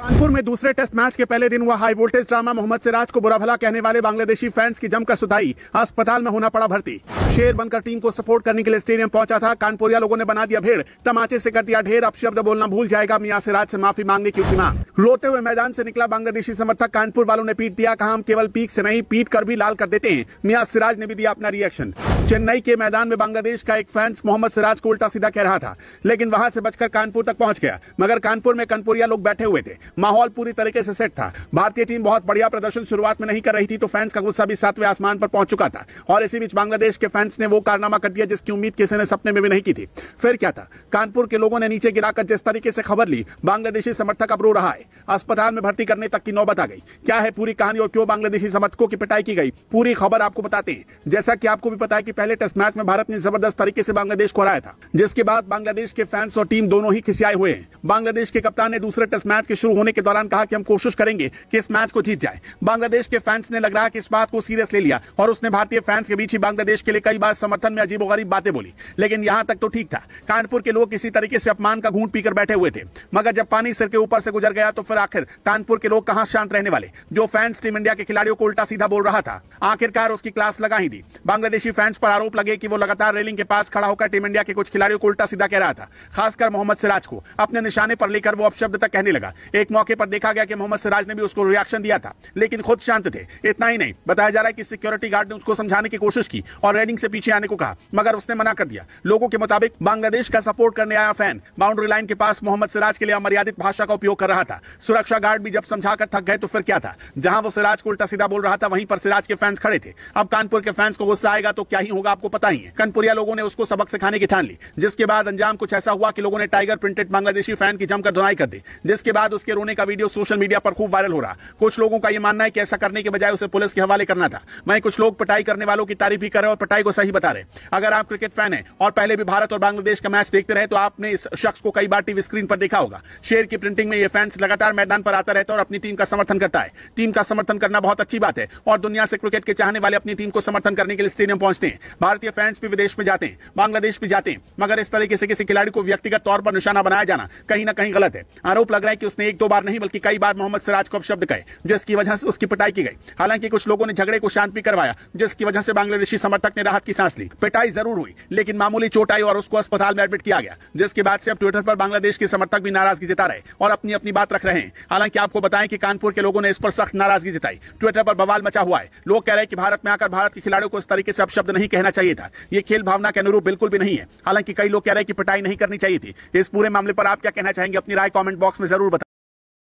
कानपुर में दूसरे test match के पहले दिन हुआ high voltage drama Mohammed Siraj को बुरा भला कहने वाले बांग्लादेशी फैंस की जमकर सुधाई अस्पताल में होना पड़ा भर्ती शेर बनकर टीम को सपोर्ट करने के लिए स्टेडियम पहुंचा था कानपुरिया लोगों ने बना दिया भेड़ तमाचे से कर दिया ढेर अब शब्द बोलना भूल जाएगा मियाँ सिराज से माफी मांगने की मांग रोते हुए मैदान से निकला बांग्लादेशी समर्थक कानपुर वालों ने पीट दिया कहा हम केवल पीक से नहीं पीट कर भी लाल कर देते हैं मियाँ सिराज ने भी दिया अपना रिएक्शन चेन्नई के मैदान में बांग्लादेश का एक फैंस मोहम्मद सिराज को उल्टा सीधा कह रहा था लेकिन वहां से बचकर कानपुर तक पहुंच गया मगर कानपुर में कानपुरिया लोग बैठे हुए थे माहौल पूरी तरीके से सेट था भारतीय टीम बहुत बढ़िया प्रदर्शन शुरुआत में नहीं कर रही थी तो फैंस का गुस्सा भी सातवें आसमान पर पहुंच चुका था और इसी बीच बांग्लादेश के फैंस ने वो कारनामा कर दिया जिसकी उम्मीद किसी ने सपने में भी नहीं की थी फिर क्या था कानपुर के लोगों ने नीचे गिराकर जिस तरीके से खबर ली बांग्लादेशी समर्थक अब रो रहा है अस्पताल में भर्ती करने तक की नौबत आ गई क्या है पूरी कहानी और क्यों बांग्लादेशी समर्थकों की पिटाई की गई पूरी खबर आपको बताते हैं जैसा की आपको भी पता है की पहले टेस्ट मैच में भारत ने जबरदस्त तरीके से बांग्लादेश को हराया था जिसके बाद बांग्लादेश के फैंस और टीम दोनों ही खिसियाए हुए हैं बांग्लादेश के कप्तान ने दूसरे टेस्ट मैच के शुरू होने के दौरान कहा कि हम कोशिश करेंगे कि इस मैच को जीत जाए बांग्लादेश के फैंस ने लग रहा कि इस बात को सीरियस ले लिया और उसने भारतीय फैंस के बीच ही बांग्लादेश के लिए कई बार समर्थन में अजीब गरीब बातें बोली लेकिन यहां तक तो ठीक था कानपुर के लोग किसी तरीके से अपमान का घूट पीकर बैठे हुए थे मगर जब पानी सिर के ऊपर से गुजर गया तो फिर आखिर कानपुर के लोग कहां शांत रहने वाले जो फैंस टीम इंडिया के खिलाड़ियों को उल्टा सीधा बोल रहा था आखिरकार उसकी क्लास लगा ही दी बांग्लादेशी फैंस पर आरोप लगे कि वो लगातार रेलिंग के पास खड़ा होकर टीम इंडिया के कुछ खिलाड़ियों को उल्टा सीधा कह रहा था खासकर मोहम्मद सिराज को अपने निशाने पर लेकर वो अपशब्द तक कहने लगा एक एक मौके पर देखा गया कि मोहम्मद सिराज ने भी उसको रिएक्शन दिया था लेकिन खुद शांत थे इतना ही नहीं बताया जा रहा है कि सिक्योरिटी गार्ड ने उसको समझाने की कोशिश की और रेलिंग से पीछे आने को कहा मगर उसने मना कर दिया लोगों के मुताबिक बांग्लादेश का सपोर्ट करने आया फैन बाउंड्री लाइन के पास मोहम्मद सिराज के लिए अमर्यादित भाषा का उपयोग कर रहा था सुरक्षा गार्ड भी जब समझा थक गए तो फिर क्या था जहां वो सिराज को उल्टा सीधा बोल रहा था वहीं पर सिराज के फैंस खड़े थे अब कानपुर के फैंस को गुस्सा आएगा तो क्या ही होगा आपको पता ही है कनपुरिया लोगों ने उसको सबक सिखाने की ठान ली जिसके बाद अंजाम कुछ ऐसा हुआ कि लोगों ने टाइगर प्रिंटेड बांग्लादेशी फैन की जमकर धुनाई कर दी जिसके बाद उसके रोने का वीडियो सोशल मीडिया पर खूब वायरल हो रहा कुछ लोगों का यह मानना है कि ऐसा करने के बजाय उसे पुलिस के हवाले करना था मैं कुछ लोग पटाई करने वालों की तारीफ भी कर रहे और पटाई को सही बता रहे अगर आप क्रिकेट फैन है और पहले भी भारत और बांग्लादेश का मैच देखते रहे तो आपने इस शख्स को कई बार टीवी स्क्रीन पर देखा होगा शेर की प्रिंटिंग में यह फैंस लगातार मैदान पर आता रहता है और अपनी टीम का समर्थन करता है टीम का समर्थन करना बहुत अच्छी बात है और दुनिया से क्रिकेट के चाहने वाले अपनी टीम को समर्थन करने के लिए स्टेडियम पहुंचते हैं भारतीय फैंस भी विदेश में जाते हैं बांग्लादेश भी जाते हैं मगर इस तरीके से किसी खिलाड़ी को व्यक्तिगत तौर पर निशाना बनाया जाना कहीं ना कहीं गलत है आरोप लग रहा है कि उसने एक दो दो बार नहीं बल्कि कई बार मोहम्मद सिराज को अपशब्द कहे जिसकी वजह से उसकी पिटाई की गई हालांकि कुछ लोगों ने झगड़े को शांत भी करवाया जिसकी वजह से बांग्लादेशी समर्थक ने राहत की सांस ली पिटाई जरूर हुई लेकिन मामूली चोट आई और उसको अस्पताल में एडमिट किया गया जिसके बाद से अब ट्विटर पर बांग्लादेश के समर्थक भी नाराजगी जता रहे और अपनी अपनी बात रख रहे हैं हालांकि आपको बताएं कि कानपुर के लोगों ने इस पर सख्त नाराजगी जताई ट्विटर पर बवाल मचा हुआ है लोग कह रहे हैं कि भारत में आकर भारत के खिलाड़ियों को इस तरीके से अपशब्द नहीं कहना चाहिए था यह खेल भावना के अनुरूप बिल्कुल भी नहीं है हालांकि कई लोग कह रहे हैं कि पिटाई नहीं करनी चाहिए थी इस पूरे मामले पर आप क्या कहना चाहेंगे अपनी राय कॉमेंट बॉक्स में जरूर बताए